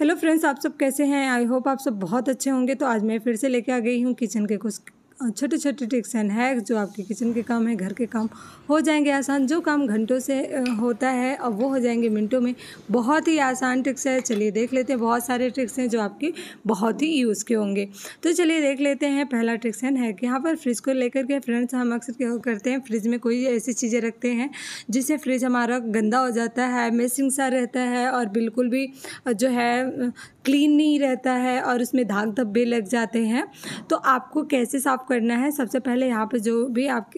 hello friends आप सब कैसे हैं आई होप आप सब बहुत अच्छे होंगे तो आज मैं फिर से लेके आ गई हूँ किचन के कुछ छोटे छोटे टिक्स एंड हैक्स जो आपके किचन के काम है घर के काम हो जाएंगे आसान जो काम घंटों से होता है अब वो हो जाएंगे मिनटों में बहुत ही आसान ट्रिक्स है चलिए देख लेते हैं बहुत सारे ट्रिक्स हैं जो आपके बहुत ही यूज़ के होंगे तो चलिए देख लेते हैं पहला ट्रिक्स एंड हैक यहाँ पर फ्रिज को लेकर के फ्रेंड्स हम अक्सर क्या करते हैं फ्रिज में कोई ऐसी चीज़ें रखते हैं जिससे फ्रिज हमारा गंदा हो जाता है मेसिंग सा रहता है और बिल्कुल भी जो है क्लीन नहीं रहता है और उसमें धाग धब्बे लग जाते हैं तो आपको कैसे साफ़ करना है सबसे पहले यहाँ पे जो भी आप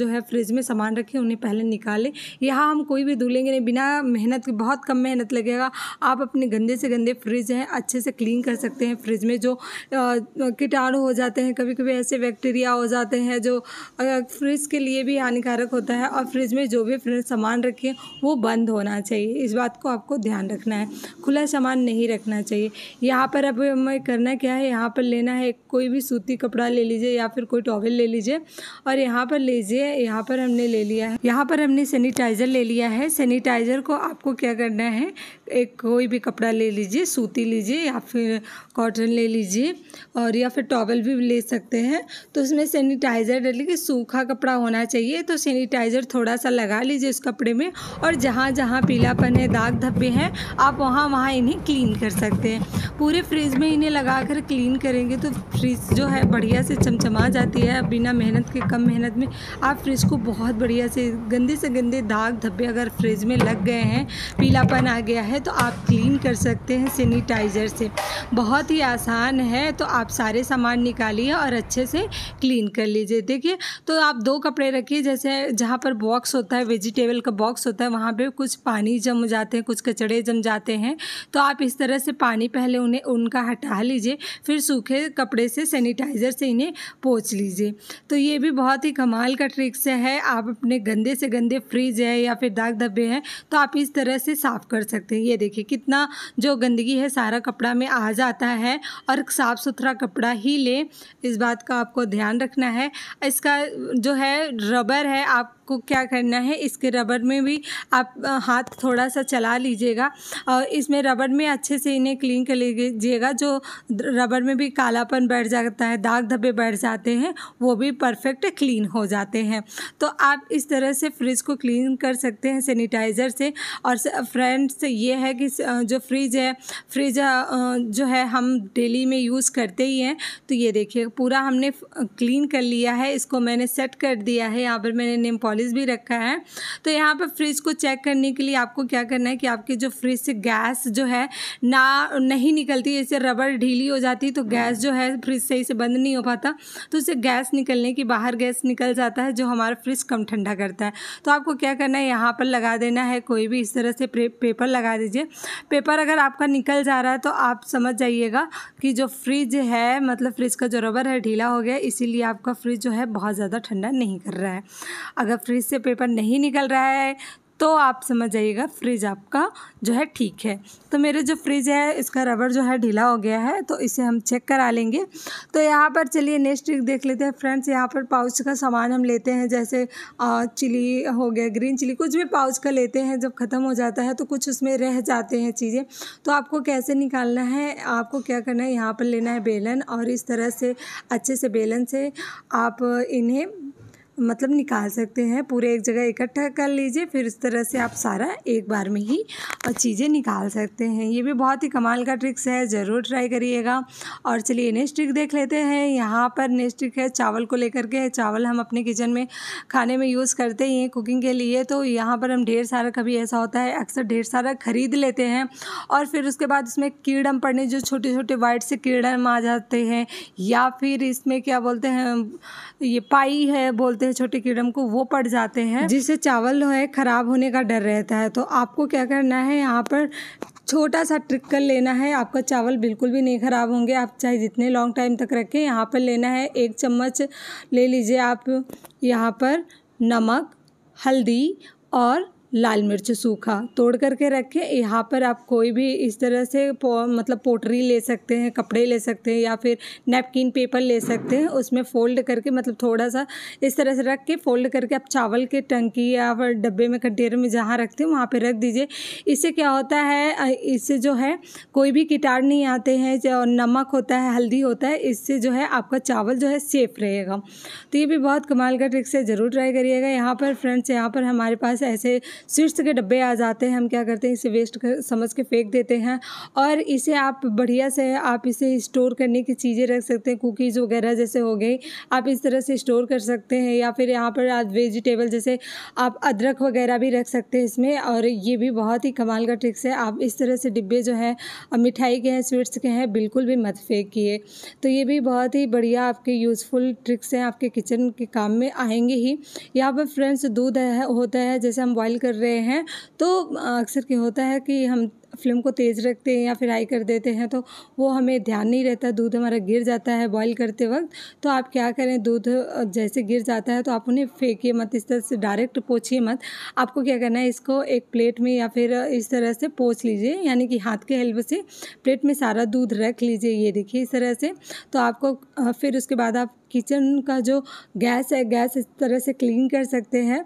जो है फ्रिज में सामान रखें उन्हें पहले निकालें यहाँ हम कोई भी धुलेंगे नहीं बिना मेहनत के बहुत कम मेहनत लगेगा आप अपने गंदे से गंदे फ्रिज हैं अच्छे से क्लीन कर सकते हैं फ्रिज में जो कीटाणु हो जाते हैं कभी कभी ऐसे बैक्टीरिया हो जाते हैं जो फ्रिज के लिए भी हानिकारक होता है और फ्रिज में जो भी फ्रिज सामान रखें वो बंद होना चाहिए इस बात को आपको ध्यान रखना है खुला सामान नहीं रखना चाहिए यहाँ पर अब हमें करना क्या है यहाँ पर लेना है कोई भी सूती कपड़ा ले लीजिए या फिर कोई टॉवल ले लीजिए और यहाँ पर लीजिए यहाँ पर हमने ले लिया है यहाँ पर हमने सैनिटाइज़र ले लिया है सैनिटाइज़र को आपको क्या करना है एक कोई भी कपड़ा ले लीजिए सूती लीजिए या फिर कॉटन ले लीजिए और या फिर टॉवल भी ले सकते हैं तो उसमें सैनिटाइज़र डालिए सूखा कपड़ा होना चाहिए तो सैनिटाइज़र थोड़ा सा लगा लीजिए उस कपड़े में और जहाँ जहाँ पीलापन है दाग धब्बे हैं आप वहाँ वहाँ इन्हें क्लीन कर सकते हैं पूरे फ्रिज में इन्हें लगा कर क्लीन करेंगे तो फ्रिज जो है बढ़िया से चमचमा आ जाती है बिना मेहनत के कम मेहनत में आप फ्रिज को बहुत बढ़िया से गंदे से गंदे दाग धब्बे अगर फ्रिज में लग गए हैं पीलापन आ गया है तो आप क्लीन कर सकते हैं सैनिटाइज़र से बहुत ही आसान है तो आप सारे सामान निकालिए और अच्छे से क्लीन कर लीजिए देखिए तो आप दो कपड़े रखिए जैसे जहाँ पर बॉक्स होता है वेजिटेबल का बॉक्स होता है वहाँ पर कुछ पानी जम जाते हैं कुछ कचड़े जम जाते हैं तो आप इस तरह से पानी पहले उन्हें उनका हटा लीजिए फिर सूखे कपड़े से सैनिटाइज़र से इन्हें पो पोछ लीजिए तो ये भी बहुत ही कमाल का ट्रिक्स है आप अपने गंदे से गंदे फ्रिज है या फिर दाग धब्बे हैं तो आप इस तरह से साफ़ कर सकते हैं ये देखिए कितना जो गंदगी है सारा कपड़ा में आ जाता है और साफ़ सुथरा कपड़ा ही ले इस बात का आपको ध्यान रखना है इसका जो है रबर है आप आपको क्या करना है इसके रबर में भी आप हाथ थोड़ा सा चला लीजिएगा और इसमें रबर में अच्छे से इन्हें क्लीन कर लीजिएगा जो रबर में भी कालापन बैठ जाता है दाग धब्बे बैठ जाते हैं वो भी परफेक्ट क्लीन हो जाते हैं तो आप इस तरह से फ्रिज को क्लीन कर सकते हैं सैनिटाइज़र से और फ्रेंड्स ये है कि जो फ्रिज है फ्रिज जो है हम डेली में यूज़ करते ही हैं तो ये देखिए पूरा हमने क्लीन कर लिया है इसको मैंने सेट कर दिया है यहाँ पर मैंने नेम पॉलिस चालीस भी रखा है तो यहाँ पर फ्रिज को चेक करने के लिए आपको क्या करना है कि आपके जो फ्रिज से गैस जो है ना नहीं निकलती इससे रबर ढीली हो जाती तो गैस जो है फ्रिज सही से बंद नहीं हो पाता तो उससे गैस निकलने की बाहर गैस निकल जाता है जो हमारा फ्रिज कम ठंडा करता है तो आपको क्या करना है यहाँ पर लगा देना है कोई भी इस तरह से पेपर लगा दीजिए पेपर अगर आपका निकल जा रहा है तो आप समझ जाइएगा कि जो फ्रिज है मतलब फ्रिज का जो रबर है ढीला हो गया इसीलिए आपका फ्रिज जो है बहुत ज़्यादा ठंडा नहीं कर रहा है अगर फ्रिज से पेपर नहीं निकल रहा है तो आप समझ जाइएगा फ्रिज आपका जो है ठीक है तो मेरे जो फ्रिज है इसका रबर जो है ढीला हो गया है तो इसे हम चेक करा लेंगे तो यहाँ पर चलिए नेक्स्ट ट्रिक देख लेते हैं फ्रेंड्स यहाँ पर पाउच का सामान हम लेते हैं जैसे चिली हो गया ग्रीन चिली कुछ भी पाउच का लेते हैं जब ख़त्म हो जाता है तो कुछ उसमें रह जाते हैं चीज़ें तो आपको कैसे निकालना है आपको क्या करना है यहाँ पर लेना है बेलन और इस तरह से अच्छे से बेलन से आप इन्हें मतलब निकाल सकते हैं पूरे एक जगह इकट्ठा कर लीजिए फिर इस तरह से आप सारा एक बार में ही चीज़ें निकाल सकते हैं ये भी बहुत ही कमाल का ट्रिक्स है ज़रूर ट्राई करिएगा और चलिए नेक्स्ट ट्रिक देख लेते हैं यहाँ पर नेक्स्ट ट्रिक है चावल को लेकर के चावल हम अपने किचन में खाने में यूज़ करते ही हैं कुकिंग के लिए तो यहाँ पर हम ढेर सारा कभी ऐसा होता है अक्सर ढेर सारा ख़रीद लेते हैं और फिर उसके बाद उसमें कीड़म पड़ने जो छोटे छोटे वाइट से कीड़म आ जाते हैं या फिर इसमें क्या बोलते हैं ये पाई है बोलते हैं छोटे कीड़म को वो पड़ जाते हैं जिससे चावल जो है खराब होने का डर रहता है तो आपको क्या करना है यहाँ पर छोटा सा ट्रिक कर लेना है आपका चावल बिल्कुल भी नहीं ख़राब होंगे आप चाहे जितने लॉन्ग टाइम तक रखें यहाँ पर लेना है एक चम्मच ले लीजिए आप यहाँ पर नमक हल्दी और लाल मिर्च सूखा तोड़ करके रखें यहाँ पर आप कोई भी इस तरह से पो, मतलब पोटरी ले सकते हैं कपड़े ले सकते हैं या फिर नैपकिन पेपर ले सकते हैं उसमें फ़ोल्ड करके मतलब थोड़ा सा इस तरह से रख के फोल्ड करके आप चावल के टंकी या फिर डब्बे में कंटेनर में जहाँ रखते हैं वहाँ पर रख दीजिए इससे क्या होता है इससे जो है कोई भी कीटाणु नहीं आते हैं जो नमक होता है हल्दी होता है इससे जो है आपका चावल जो है सेफ़ रहेगा तो ये भी बहुत कमाल का ट्रिक्स है ज़रूर ट्राई करिएगा यहाँ पर फ्रेंड्स यहाँ पर हमारे पास ऐसे सीड्स के डब्बे आ जाते हैं हम क्या करते हैं इसे वेस्ट कर, समझ के फेंक देते हैं और इसे आप बढ़िया से आप इसे स्टोर करने की चीज़ें रख सकते हैं कुकीज़ वगैरह जैसे हो गई आप इस तरह से स्टोर कर सकते हैं या फिर यहाँ पर आप वेजिटेबल जैसे आप अदरक वगैरह भी रख सकते हैं इसमें और ये भी बहुत ही कमाल का ट्रिक्स है आप इस तरह से डिब्बे जो है मिठाई के हैं स्वीट्स के हैं बिल्कुल भी मत फेंकिए तो ये भी बहुत ही बढ़िया आपके यूज़फुल ट्रिक्स हैं आपके किचन के काम में आएंगे ही यहाँ पर फ्रेंड्स दूध होता है जैसे हम बॉयल कर कर रहे हैं तो अक्सर क्या होता है कि हम फ्लेम को तेज़ रखते हैं या फिर हाई कर देते हैं तो वो हमें ध्यान नहीं रहता दूध हमारा गिर जाता है बॉईल करते वक्त तो आप क्या करें दूध जैसे गिर जाता है तो आप उन्हें फेंकिए मत इस तरह से डायरेक्ट पोछिए मत आपको क्या करना है इसको एक प्लेट में या फिर इस तरह से पोछ लीजिए यानी कि हाथ के हेल्प से प्लेट में सारा दूध रख लीजिए ये देखिए इस तरह से तो आपको फिर उसके बाद आप किचन का जो गैस है गैस इस तरह से क्लीन कर सकते हैं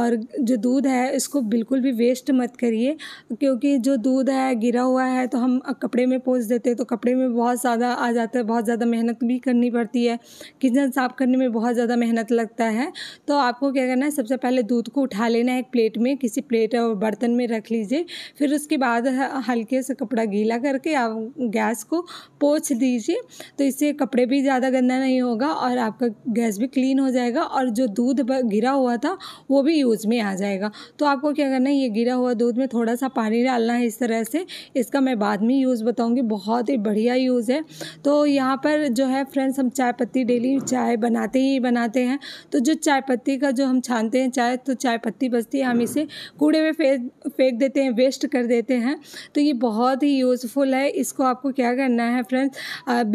और जो दूध है इसको बिल्कुल भी वेस्ट मत करिए क्योंकि जो दूध है गिरा हुआ है तो हम कपड़े में पोंछ देते हैं तो कपड़े में बहुत ज़्यादा आ जाता है बहुत ज़्यादा मेहनत भी करनी पड़ती है किचन साफ़ करने में बहुत ज़्यादा मेहनत लगता है तो आपको क्या करना है सबसे पहले दूध को उठा लेना है एक प्लेट में किसी प्लेट और बर्तन में रख लीजिए फिर उसके बाद हल्के से कपड़ा गीला करके आप गैस को पोछ दीजिए तो इससे कपड़े भी ज़्यादा गंदा नहीं होगा और आपका गैस भी क्लीन हो जाएगा और जो दूध गिरा हुआ था वो भी यूज़ में आ जाएगा तो आपको क्या करना है ये गिरा हुआ दूध में थोड़ा सा पानी डालना है इस तरह तरह से इसका मैं बाद में यूज़ बताऊँगी बहुत ही बढ़िया यूज़ है तो यहाँ पर जो है फ्रेंड्स हम चाय पत्ती डेली चाय बनाते ही बनाते हैं तो जो चाय पत्ती का जो हम छानते हैं चाय तो चाय पत्ती बचती है हम इसे कूड़े में फेंक फेंक देते हैं वेस्ट कर देते हैं तो ये बहुत ही यूज़फुल है इसको आपको क्या करना है फ्रेंड्स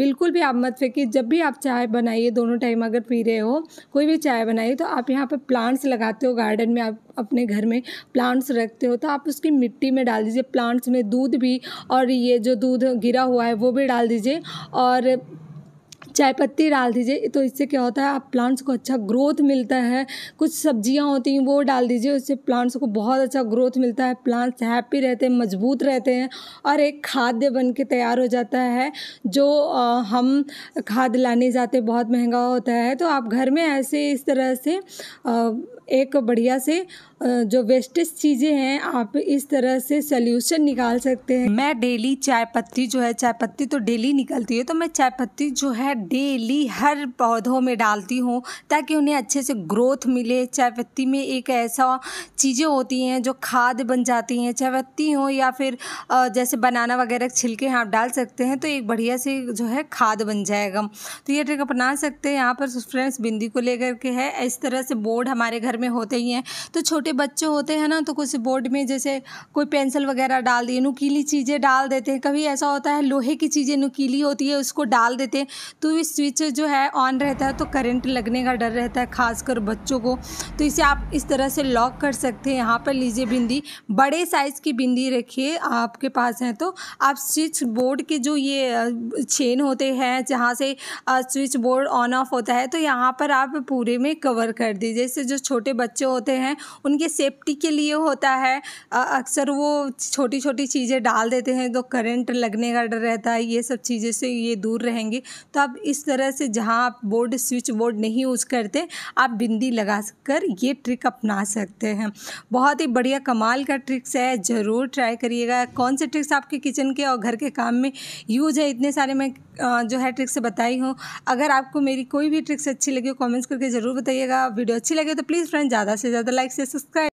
बिल्कुल भी आप मत फेंकिए जब भी आप चाय बनाइए दोनों टाइम अगर पी रहे हो कोई भी चाय बनाइए तो आप यहाँ पर प्लांट्स लगाते हो गार्डन में आप अपने घर में प्लांट्स रखते हो तो आप उसकी मिट्टी में डाल दीजिए प्लांट्स इसमें दूध भी और ये जो दूध गिरा हुआ है वो भी डाल दीजिए और चाय पत्ती डाल दीजिए तो इससे क्या होता है आप प्लांट्स को अच्छा ग्रोथ मिलता है कुछ सब्जियां होती हैं वो डाल दीजिए उससे प्लांट्स को बहुत अच्छा ग्रोथ मिलता है प्लांट्स हैप्पी रहते हैं मजबूत रहते हैं और एक खाद्य बन के तैयार हो जाता है जो हम खाद लाने जाते बहुत महंगा होता है तो आप घर में ऐसे इस तरह से एक बढ़िया से जो वेस्टेज चीज़ें हैं आप इस तरह से सल्यूशन निकाल सकते हैं मैं डेली चाय पत्ती जो है चाय पत्ती तो डेली निकलती है तो मैं चाय पत्ती जो है डेली हर पौधों में डालती हूँ ताकि उन्हें अच्छे से ग्रोथ मिले चाय पत्ती में एक ऐसा चीज़ें होती हैं जो खाद बन जाती हैं चाय पत्ती हो या फिर जैसे बनाना वगैरह छिलके आप डाल सकते हैं तो एक बढ़िया से जो है खाद बन जाएगा तो ये ट्रिक अपना सकते हैं यहाँ पर फ्रेंड्स बिंदी को लेकर के है इस तरह से बोर्ड हमारे घर में होते ही हैं तो छोटे बच्चे होते हैं ना तो कुछ बोर्ड में जैसे कोई पेंसिल वगैरह डाल दिए नुकीली चीज़ें डाल देते हैं कभी ऐसा होता है लोहे की चीज़ें नुकीली होती है उसको डाल देते हैं तो ये स्विच जो है ऑन रहता है तो करंट लगने का डर रहता है खासकर बच्चों को तो इसे आप इस तरह से लॉक कर सकते हैं यहाँ पर लीजिए बिंदी बड़े साइज़ की बिंदी रखिए आपके पास हैं तो आप स्विच बोर्ड के जो ये चेन होते हैं जहाँ से स्विच बोर्ड ऑन ऑफ होता है तो यहाँ पर आप पूरे में कवर कर दीजिए इससे जो छोटे छोटे बच्चे होते हैं उनके सेफ्टी के लिए होता है अक्सर वो छोटी छोटी चीज़ें डाल देते हैं तो करंट लगने का डर रहता है ये सब चीज़ें से ये दूर रहेंगे तो आप इस तरह से जहाँ आप बोर्ड स्विच बोर्ड नहीं यूज़ करते आप बिंदी लगा कर ये ट्रिक अपना सकते हैं बहुत ही बढ़िया कमाल का ट्रिक्स है ज़रूर ट्राई करिएगा कौन से ट्रिक्स आपके किचन के और घर के काम में यूज है इतने सारे मैं जो है ट्रिक्स बताई हूँ अगर आपको मेरी कोई भी ट्रिक्स अच्छी लगी हो कमेंट्स करके ज़रूर बताइएगा वीडियो अच्छी लगे तो प्लीज़ फ्रेंड ज़्यादा से ज़्यादा लाइक से सब्सक्राइब